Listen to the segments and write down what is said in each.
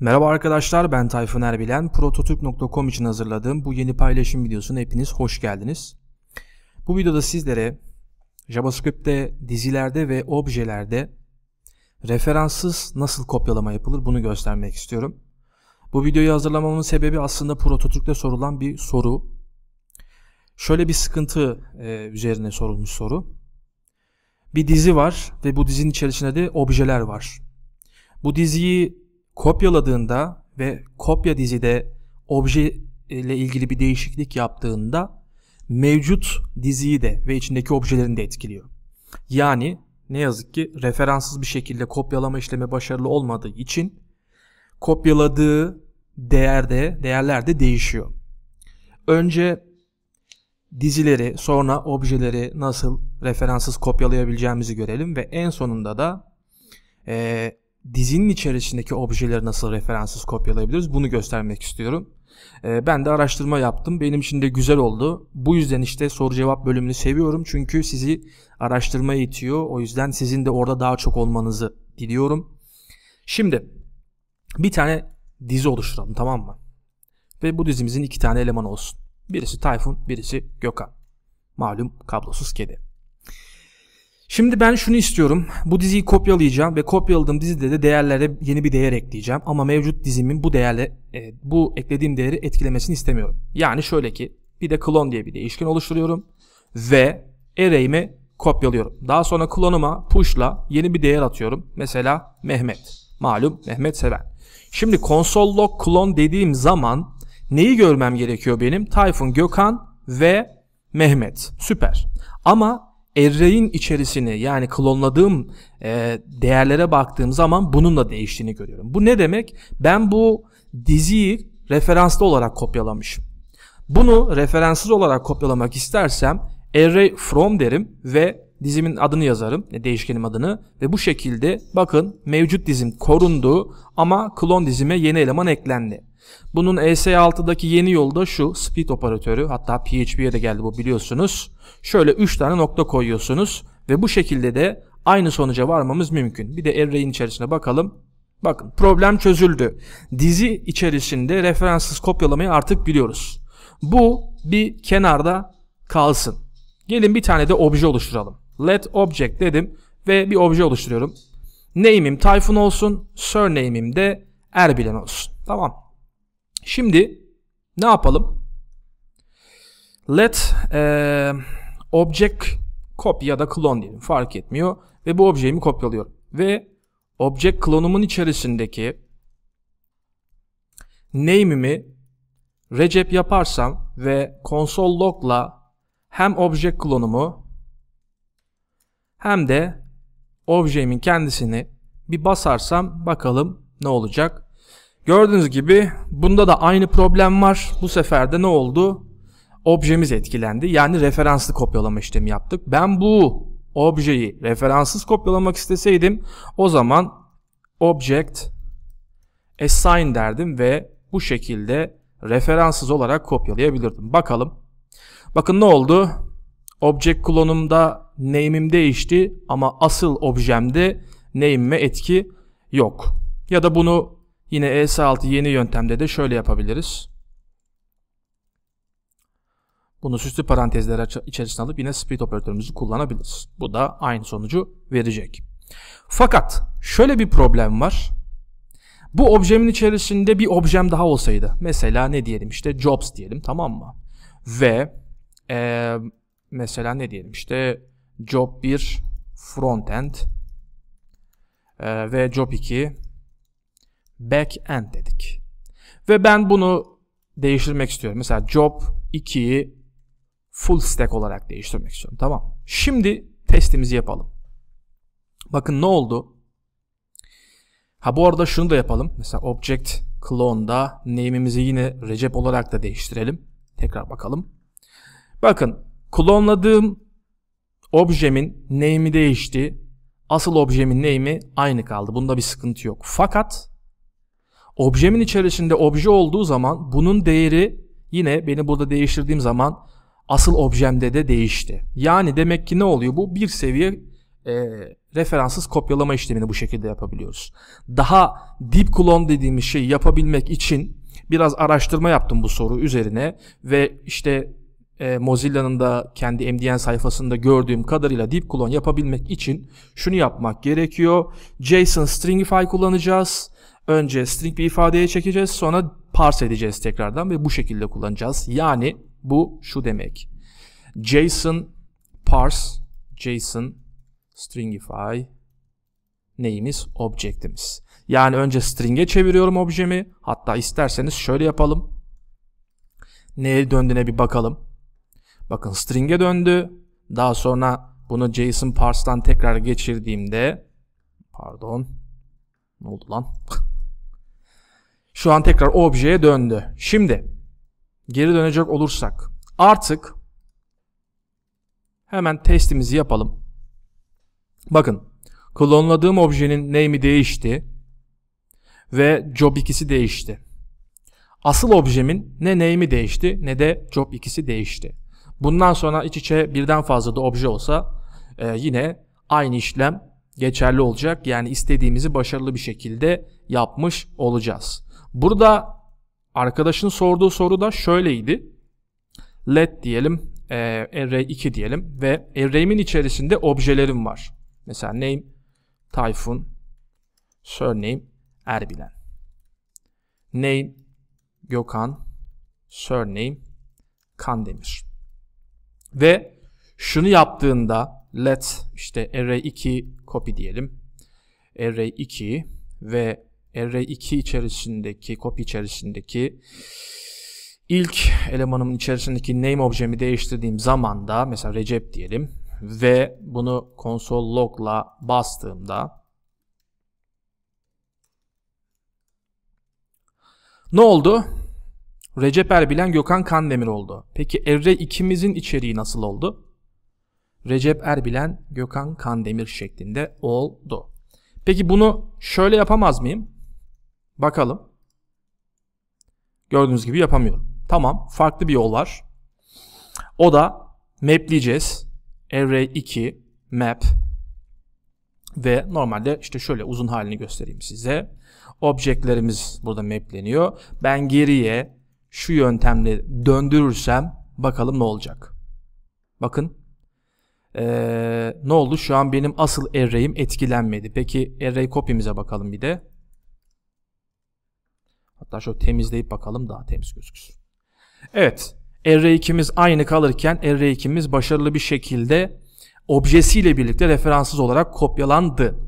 Merhaba arkadaşlar ben Tayfun Erbilen. Prototürk.com için hazırladığım bu yeni paylaşım videosuna hepiniz hoş geldiniz. Bu videoda sizlere JavaScript'te dizilerde ve objelerde referanssız nasıl kopyalama yapılır bunu göstermek istiyorum. Bu videoyu hazırlamamın sebebi aslında Prototürk'te sorulan bir soru. Şöyle bir sıkıntı e, üzerine sorulmuş soru. Bir dizi var ve bu dizinin içerisinde de objeler var. Bu diziyi kopyaladığında ve kopya dizide obje ile ilgili bir değişiklik yaptığında mevcut diziyi de ve içindeki objelerini de etkiliyor. Yani ne yazık ki referanssız bir şekilde kopyalama işlemi başarılı olmadığı için kopyaladığı değerde değerler de değişiyor. Önce dizileri, sonra objeleri nasıl referanssız kopyalayabileceğimizi görelim ve en sonunda da e, dizinin içerisindeki objeleri nasıl referanssız kopyalayabiliriz bunu göstermek istiyorum. Ee, ben de araştırma yaptım. Benim için de güzel oldu. Bu yüzden işte soru cevap bölümünü seviyorum. Çünkü sizi araştırmaya itiyor. O yüzden sizin de orada daha çok olmanızı diliyorum. Şimdi bir tane dizi oluşturalım tamam mı? Ve bu dizimizin iki tane eleman olsun. Birisi Tayfun, birisi Gökhan. Malum kablosuz kedi. Şimdi ben şunu istiyorum. Bu diziyi kopyalayacağım ve kopyaladığım dizide de değerlere yeni bir değer ekleyeceğim. Ama mevcut dizimin bu değerle e, bu eklediğim değeri etkilemesini istemiyorum. Yani şöyle ki bir de klon diye bir değişken oluşturuyorum ve array'imi kopyalıyorum. Daha sonra klonuma push'la yeni bir değer atıyorum. Mesela Mehmet. Malum Mehmet Seven. Şimdi console log klon dediğim zaman neyi görmem gerekiyor benim? Tayfun, Gökhan ve Mehmet. Süper. Ama array'in içerisini yani klonladığım e, değerlere baktığım zaman bununla değiştiğini görüyorum. Bu ne demek? Ben bu diziyi referanslı olarak kopyalamışım. Bunu referanssız olarak kopyalamak istersem array from derim ve dizimin adını yazarım. E, değişkenim adını. Ve bu şekilde bakın mevcut dizim korundu ama klon dizime yeni eleman eklendi. Bunun ES6'daki yeni yolda şu split operatörü hatta PHP'ye de geldi bu biliyorsunuz. Şöyle 3 tane nokta koyuyorsunuz ve bu şekilde de aynı sonuca varmamız mümkün. Bir de array'in içerisine bakalım. Bakın problem çözüldü. Dizi içerisinde referanssız kopyalamayı artık biliyoruz. Bu bir kenarda kalsın. Gelin bir tane de obje oluşturalım. Let object dedim ve bir obje oluşturuyorum. Name'im Tayfun olsun. Surname'im de Erbilen olsun. Tamam. Şimdi ne yapalım? Let e, object copy ya da clone diyelim. Fark etmiyor. Ve bu objemi kopyalıyorum. Ve object clone'umun içerisindeki name'imi Recep yaparsam ve console log'la hem object clone'umu hem de objemin kendisini bir basarsam bakalım ne olacak. Gördüğünüz gibi bunda da aynı problem var. Bu sefer de ne oldu? Objemiz etkilendi. Yani referanslı kopyalama işlemi yaptık. Ben bu objeyi referanssız kopyalamak isteseydim o zaman object assign derdim ve bu şekilde referanssız olarak kopyalayabilirdim. Bakalım. Bakın ne oldu? Object klonumda name'im değişti ama asıl objemde name'ime etki yok. Ya da bunu yine ES6 yeni yöntemde de şöyle yapabiliriz. Bunu süslü parantezler içerisine alıp yine split operatörümüzü kullanabiliriz. Bu da aynı sonucu verecek. Fakat şöyle bir problem var. Bu objemin içerisinde bir objem daha olsaydı. Mesela ne diyelim işte jobs diyelim tamam mı? Ve e, mesela ne diyelim işte job 1 frontend e, ee, ve job 2 backend dedik. Ve ben bunu değiştirmek istiyorum. Mesela job 2'yi full stack olarak değiştirmek istiyorum. Tamam. Şimdi testimizi yapalım. Bakın ne oldu? Ha bu arada şunu da yapalım. Mesela object clone'da name'imizi yine Recep olarak da değiştirelim. Tekrar bakalım. Bakın klonladığım objemin name'i değişti. Asıl objemin name'i aynı kaldı. Bunda bir sıkıntı yok. Fakat objemin içerisinde obje olduğu zaman bunun değeri yine beni burada değiştirdiğim zaman asıl objemde de değişti. Yani demek ki ne oluyor? Bu bir seviye e, referanssız kopyalama işlemini bu şekilde yapabiliyoruz. Daha deep clone dediğimiz şeyi yapabilmek için biraz araştırma yaptım bu soru üzerine ve işte e, Mozilla'nın da kendi MDN sayfasında gördüğüm kadarıyla deep clone yapabilmek için şunu yapmak gerekiyor. JSON stringify kullanacağız. Önce string bir ifadeye çekeceğiz sonra parse edeceğiz tekrardan ve bu şekilde kullanacağız. Yani bu şu demek. JSON parse JSON stringify neyimiz? Object'imiz. Yani önce string'e çeviriyorum objemi. Hatta isterseniz şöyle yapalım. Neye döndüğüne bir bakalım. Bakın string'e döndü. Daha sonra bunu JSON parse'dan tekrar geçirdiğimde pardon ne oldu lan? Şu an tekrar o objeye döndü. Şimdi geri dönecek olursak artık hemen testimizi yapalım. Bakın klonladığım objenin name'i değişti ve job ikisi değişti. Asıl objemin ne name'i değişti ne de job ikisi değişti. Bundan sonra iç içe birden fazla da obje olsa e, yine aynı işlem geçerli olacak. Yani istediğimizi başarılı bir şekilde yapmış olacağız. Burada arkadaşın sorduğu soru da şöyleydi. Let diyelim, e, array 2 e diyelim ve array'imin içerisinde objelerim var. Mesela name typhoon, surname Erbilen. Name Gökhan, surname Kan Kandemir. Ve şunu yaptığında let işte array 2 copy diyelim. Array 2 ve array 2 içerisindeki copy içerisindeki ilk elemanımın içerisindeki name objemi değiştirdiğim zaman da mesela Recep diyelim ve bunu console log'la bastığımda ne oldu? Recep Erbilen Gökhan Kandemir oldu. Peki Evre ikimizin içeriği nasıl oldu? Recep Erbilen Gökhan Kandemir şeklinde oldu. Peki bunu şöyle yapamaz mıyım? Bakalım. Gördüğünüz gibi yapamıyorum. Tamam farklı bir yol var. O da mapleyeceğiz. Array 2 map ve normalde işte şöyle uzun halini göstereyim size. Objektlerimiz burada mapleniyor. Ben geriye şu yöntemle döndürürsem bakalım ne olacak. Bakın ee, ne oldu? Şu an benim asıl array'im etkilenmedi. Peki array copy'mize bakalım bir de. Hatta şöyle temizleyip bakalım daha temiz gözüksün. Evet. Array 2'miz aynı kalırken Array 2'miz başarılı bir şekilde objesiyle birlikte referanssız olarak kopyalandı.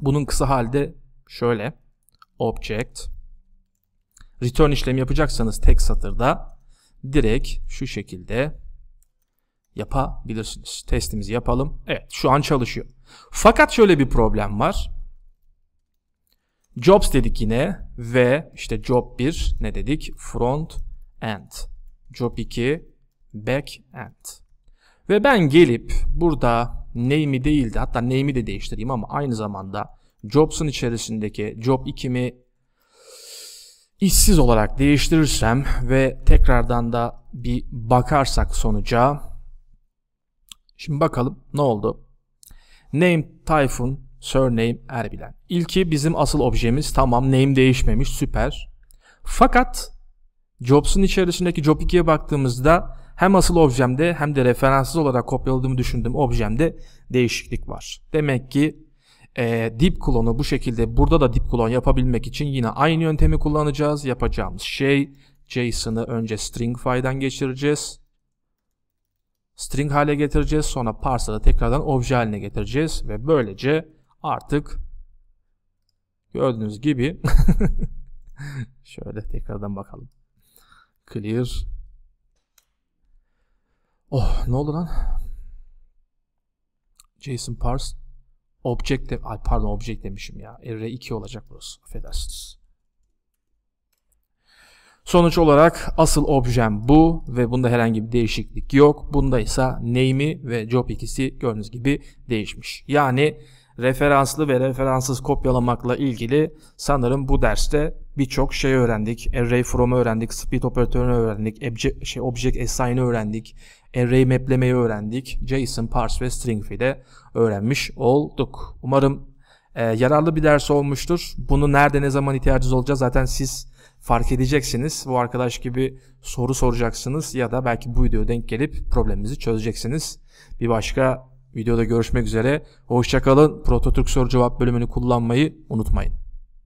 Bunun kısa halde şöyle. Object return işlemi yapacaksanız tek satırda direkt şu şekilde yapabilirsiniz. Testimizi yapalım. Evet şu an çalışıyor. Fakat şöyle bir problem var. Jobs dedik yine ve işte job 1 ne dedik? Front end. Job 2 back end. Ve ben gelip burada name'i değildi hatta name'i de değiştireyim ama aynı zamanda jobsın içerisindeki job 2 işsiz olarak değiştirirsem ve tekrardan da bir bakarsak sonuca şimdi bakalım ne oldu? Name typhoon, surname Erbilen. İlki bizim asıl objemiz. Tamam name değişmemiş süper. Fakat Jobs'un içerisindeki Job 2'ye baktığımızda hem asıl objemde hem de referanssız olarak kopyaladığımı düşündüğüm objemde değişiklik var. Demek ki e, dip klonu bu şekilde burada da dip klon yapabilmek için yine aynı yöntemi kullanacağız. Yapacağımız şey JSON'ı önce string file'den geçireceğiz. String hale getireceğiz. Sonra parse'da tekrardan obje haline getireceğiz. Ve böylece artık gördüğünüz gibi şöyle tekrardan bakalım. Clear. Oh ne oldu lan? JSON parse Object de, ay pardon object demişim ya. Array e, 2 olacak burası. Affedersiniz. Sonuç olarak asıl objem bu ve bunda herhangi bir değişiklik yok. Bunda ise name'i ve job ikisi gördüğünüz gibi değişmiş. Yani referanslı ve referanssız kopyalamakla ilgili sanırım bu derste birçok şey öğrendik. Array from'u öğrendik, split operatörünü öğrendik, object, şey, object assign'ı öğrendik, array maplemeyi öğrendik, JSON, parse ve string fill'i öğrenmiş olduk. Umarım e, yararlı bir ders olmuştur. Bunu nerede ne zaman ihtiyacınız olacak zaten siz fark edeceksiniz. Bu arkadaş gibi soru soracaksınız ya da belki bu videoya denk gelip problemimizi çözeceksiniz. Bir başka Videoda görüşmek üzere. Hoşçakalın. Prototürk soru cevap bölümünü kullanmayı unutmayın.